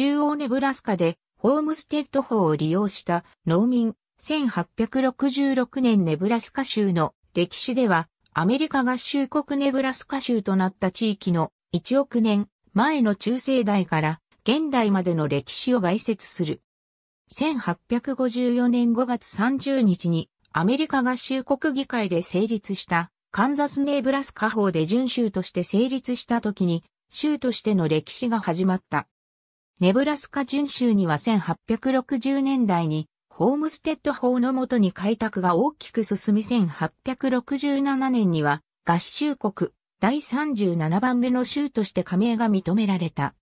中央ネブラスカでホームステッド法を利用した農民1866年ネブラスカ州の歴史ではアメリカ合衆国ネブラスカ州となった地域の1億年前の中世代から現代までの歴史を概説する。1854年5月30日にアメリカ合衆国議会で成立したカンザスネブラスカ法で準州として成立した時に州としての歴史が始まった。ネブラスカ準州には1860年代にホームステッド法のもとに開拓が大きく進み1867年には合衆国第37番目の州として加盟が認められた。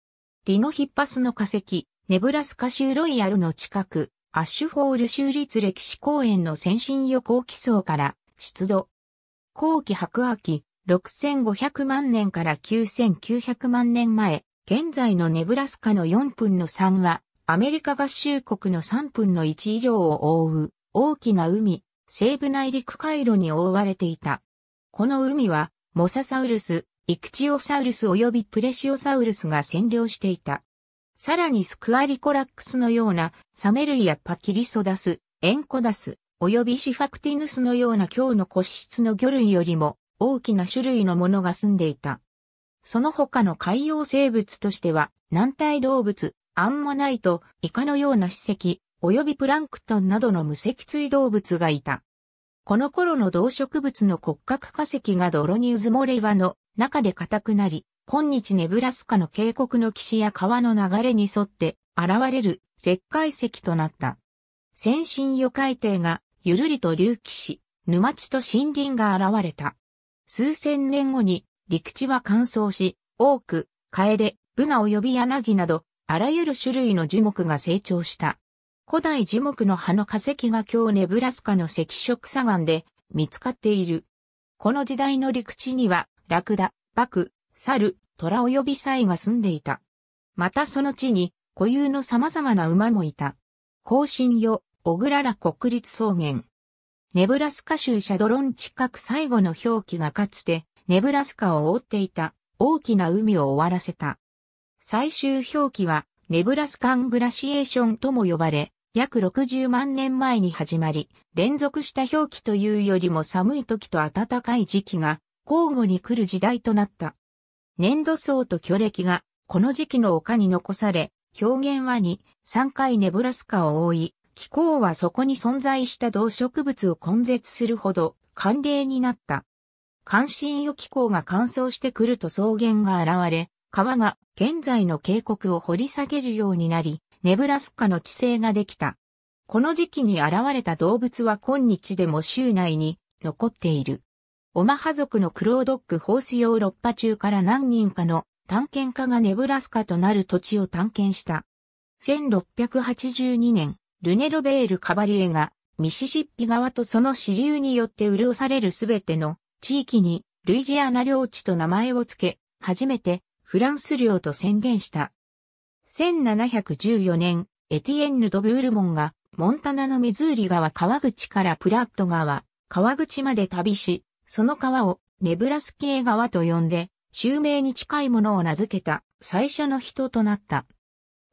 ディノヒッパスの化石、ネブラスカ州ロイヤルの近く、アッシュフォール州立歴史公園の先進予行基礎から出土。後期白亜紀6500万年から9900万年前、現在のネブラスカの4分の3は、アメリカ合衆国の3分の1以上を覆う、大きな海、西部内陸回路に覆われていた。この海は、モササウルス、イクチオサウルス及びプレシオサウルスが占領していた。さらにスクアリコラックスのようなサメ類やパキリソダス、エンコダス、及びシファクティヌスのような日の個室の魚類よりも大きな種類のものが住んでいた。その他の海洋生物としては、軟体動物、アンモナイト、イカのような歯石、及びプランクトンなどの無脊椎動物がいた。この頃の動植物の骨格化石が泥に渦漏もれ岩の中で硬くなり、今日ネブラスカの渓谷の岸や川の流れに沿って現れる石灰石となった。先進魚海底がゆるりと隆起し、沼地と森林が現れた。数千年後に陸地は乾燥し、多く、カエデ、ブナ及び柳など、あらゆる種類の樹木が成長した。古代樹木の葉の化石が今日ネブラスカの赤色砂岩で見つかっている。この時代の陸地には、ラクダ、バク、サル、トラ及びサイが住んでいた。またその地に、固有の様々な馬もいた。更新よ、小倉ら国立草原。ネブラスカ州シャドロン近く最後の表記がかつて、ネブラスカを覆っていた大きな海を終わらせた。最終表記はネブラスカングラシエーションとも呼ばれ、約60万年前に始まり、連続した表記というよりも寒い時と暖かい時期が交互に来る時代となった。粘土層と巨歴がこの時期の丘に残され、表現は2、3回ネブラスカを覆い、気候はそこに存在した動植物を根絶するほど寒冷になった。関心予気候が乾燥してくると草原が現れ、川が現在の渓谷を掘り下げるようになり、ネブラスカの地勢ができた。この時期に現れた動物は今日でも州内に残っている。オマハ族のクロードックホースヨーロッパ中から何人かの探検家がネブラスカとなる土地を探検した。1682年、ルネロベール・カバリエがミシシッピ川とその支流によって潤されるすべての地域にルイジアナ領地と名前を付け、初めてフランス領と宣言した。1714年、エティエンヌ・ド・ブールモンが、モンタナのミズーリ川川口からプラット川、川口まで旅し、その川をネブラスキエ川と呼んで、襲名に近いものを名付けた最初の人となった。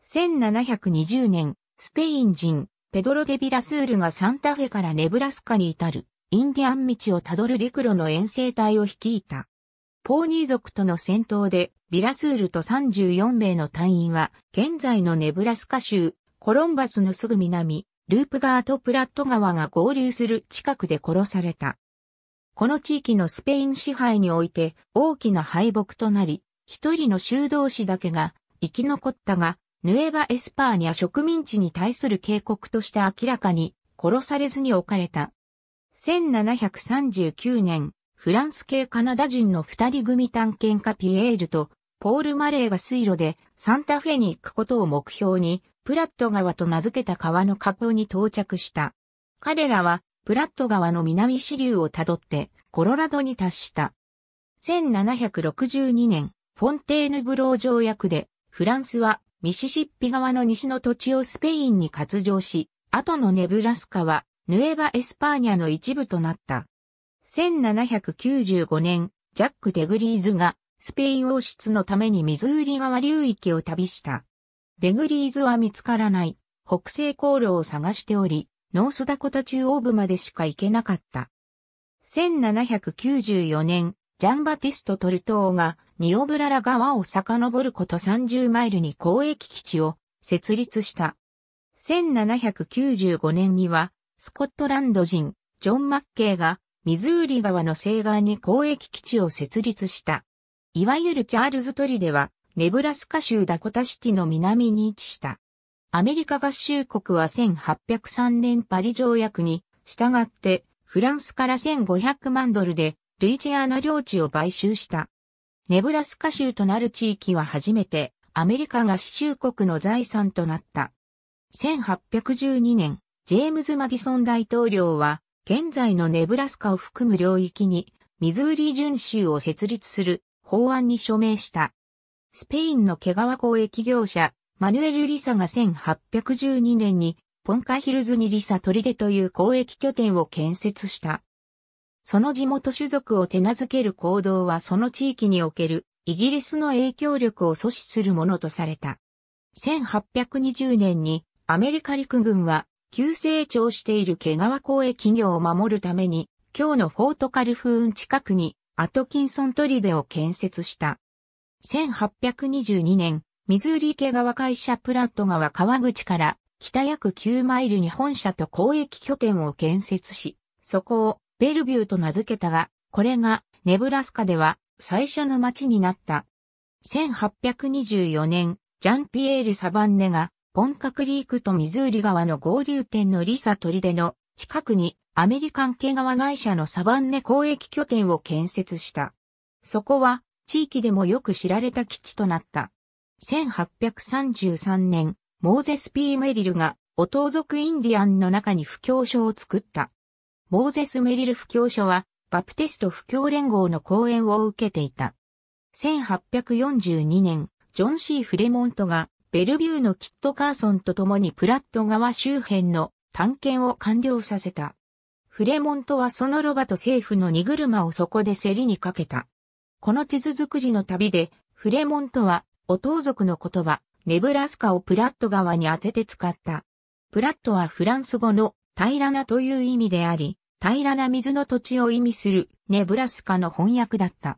1720年、スペイン人、ペドロ・デ・ビラスールがサンタフェからネブラスカに至るインディアン道をたどる陸路の遠征隊を率いた。ポーニー族との戦闘で、ビラスールと34名の隊員は、現在のネブラスカ州、コロンバスのすぐ南、ループ川とプラット川が合流する近くで殺された。この地域のスペイン支配において大きな敗北となり、一人の修道士だけが生き残ったが、ヌエバ・エスパーニャ植民地に対する警告として明らかに殺されずに置かれた。1739年、フランス系カナダ人の二人組探検家ピエールとポール・マレーが水路でサンタフェに行くことを目標にプラット川と名付けた川の河口に到着した。彼らはプラット川の南支流をたどってコロラドに達した。1762年、フォンテーヌブロー条約でフランスはミシシッピ川の西の土地をスペインに割譲し、後のネブラスカはヌエバ・エスパーニャの一部となった。1795年、ジャック・デグリーズがスペイン王室のためにミズーリ川流域を旅した。デグリーズは見つからない北西航路を探しており、ノースダコタ中央部までしか行けなかった。1794年、ジャンバティスト・トルトーがニオブララ川を遡ること30マイルに交易基地を設立した。1795年にはスコットランド人、ジョン・マッケイが、ミズーリ川の西岸に交易基地を設立した。いわゆるチャールズトリでは、ネブラスカ州ダコタシティの南に位置した。アメリカ合衆国は1803年パリ条約に従って、フランスから1500万ドルでルイジアナ領地を買収した。ネブラスカ州となる地域は初めてアメリカ合衆国の財産となった。1812年、ジェームズ・マディソン大統領は、現在のネブラスカを含む領域に、ミズーリ巡州を設立する法案に署名した。スペインの毛皮交易業者、マヌエル・リサが1812年に、ポンカヒルズにリサ・トリデという交易拠点を建設した。その地元種族を手なずける行動はその地域におけるイギリスの影響力を阻止するものとされた。1820年にアメリカ陸軍は急成長している毛皮公営企業を守るために、今日のフォートカルフーン近くにアトキンソントリデを建設した。1822年、ミズーリ毛川会社プラット川川口から北約9マイルに本社と交易拠点を建設し、そこをベルビューと名付けたが、これがネブラスカでは最初の町になった。1824年、ジャンピエール・サバンネがポンカクリークとミズーリ川の合流点のリサ砦の近くにアメリカン系側会社のサバンネ交易拠点を建設した。そこは地域でもよく知られた基地となった。1833年、モーゼス・ピー・メリルが、お盗賊インディアンの中に布教所を作った。モーゼス・メリル布教所は、バプテスト布教連合の講演を受けていた。1842年、ジョン・シー・フレモントがベルビューのキット・カーソンと共にプラット川周辺の探検を完了させた。フレモントはそのロバと政府の荷車をそこで競りにかけた。この地図作りの旅で、フレモントは、お盗族の言葉、ネブラスカをプラット川に当てて使った。プラットはフランス語の平らなという意味であり、平らな水の土地を意味するネブラスカの翻訳だった。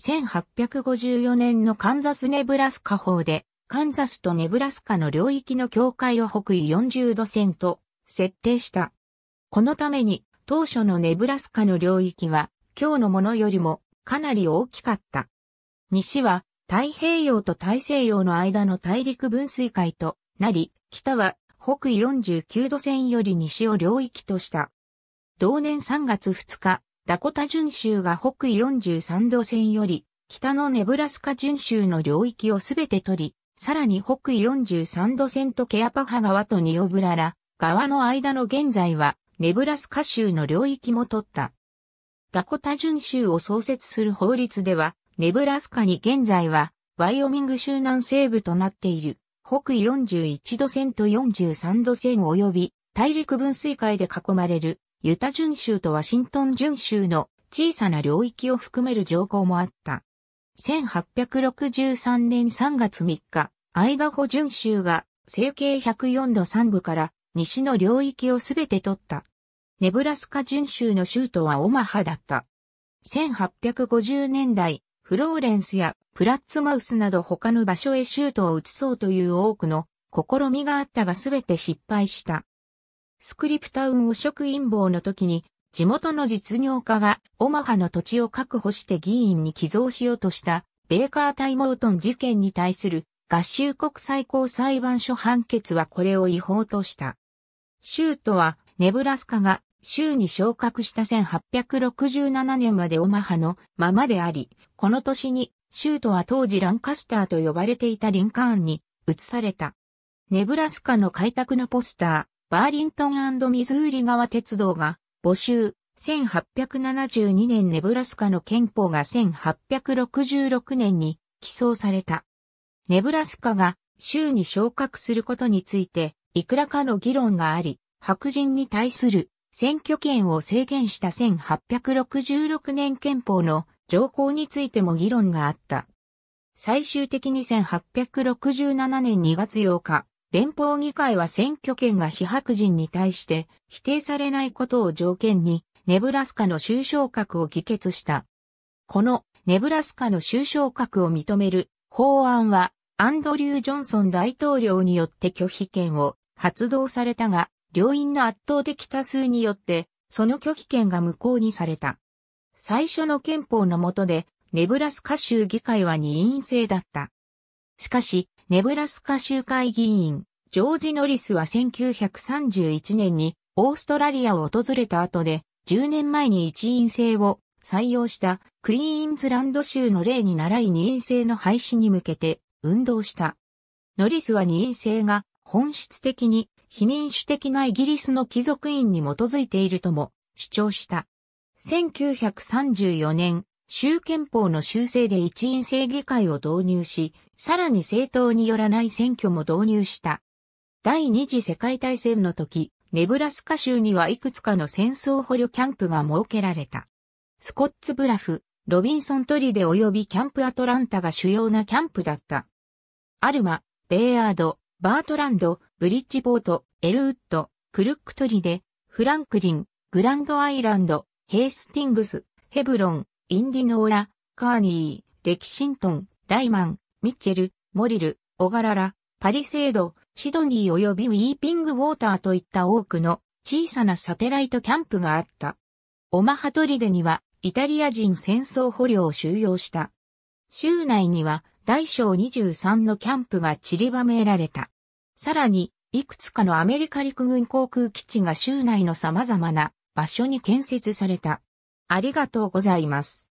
1854年のカンザスネブラスカ法でカンザスとネブラスカの領域の境界を北緯40度線と設定した。このために当初のネブラスカの領域は今日のものよりもかなり大きかった。西は太平洋と大西洋の間の大陸分水海となり、北は北緯49度線より西を領域とした。同年3月2日、ダコタ準州が北緯43度線より北のネブラスカ準州の領域をすべて取り、さらに北緯43度線とケアパハ川とニオブララ川の間の現在はネブラスカ州の領域も取った。ダコタ準州を創設する法律では、ネブラスカに現在は、ワイオミング州南西部となっている、北緯41度線と43度線及び、大陸分水海で囲まれる、ユタ準州とワシントン準州の小さな領域を含める条項もあった。1863年3月3日、アイダホ巡州が整形104度3部から西の領域をすべて取った。ネブラスカ巡州の州都はオマハだった。1850年代、フローレンスやプラッツマウスなど他の場所へ州都を移そうという多くの試みがあったがすべて失敗した。スクリプタウン汚職陰謀の時に地元の実業家がオマハの土地を確保して議員に寄贈しようとしたベーカータイモートン事件に対する合衆国最高裁判所判決はこれを違法とした。州とはネブラスカが州に昇格した1867年までオマハのままであり、この年に州都は当時ランカスターと呼ばれていたリンカーンに移された。ネブラスカの開拓のポスター、バーリントンミズーリ川鉄道が募集、1872年ネブラスカの憲法が1866年に起草された。ネブラスカが州に昇格することについて、いくらかの議論があり、白人に対する選挙権を制限した1866年憲法の条項についても議論があった。最終的に1867年2月8日、連邦議会は選挙権が非白人に対して否定されないことを条件に、ネブラスカの州昇格を議決した。このネブラスカの州昇格を認める法案は、アンドリュー・ジョンソン大統領によって拒否権を発動されたが、両院の圧倒的多数によって、その拒否権が無効にされた。最初の憲法の下で、ネブラスカ州議会は二院制だった。しかし、ネブラスカ州会議員、ジョージ・ノリスは1931年にオーストラリアを訪れた後で、10年前に一員制を採用したクイーンズランド州の例に習い二員制の廃止に向けて運動した。ノリスは二院制が本質的に非民主的なイギリスの貴族院に基づいているとも主張した。1934年、州憲法の修正で一員制議会を導入し、さらに政党によらない選挙も導入した。第二次世界大戦の時、ネブラスカ州にはいくつかの戦争捕虜キャンプが設けられた。スコッツブラフ、ロビンソントリデ及びキャンプアトランタが主要なキャンプだった。アルマ、ベイアード、バートランド、ブリッジボート、エルウッド、クルックトリデ、フランクリン、グランドアイランド、ヘイスティングス、ヘブロン、インディノーラ、カーニー、レキシントン、ライマン、ミッチェル、モリル、オガララ、パリセード、シドニー及びウィーピングウォーターといった多くの小さなサテライトキャンプがあった。オマハトリデにはイタリア人戦争捕虜を収容した。州内には大小23のキャンプが散りばめられた。さらに、いくつかのアメリカ陸軍航空基地が州内の様々な場所に建設された。ありがとうございます。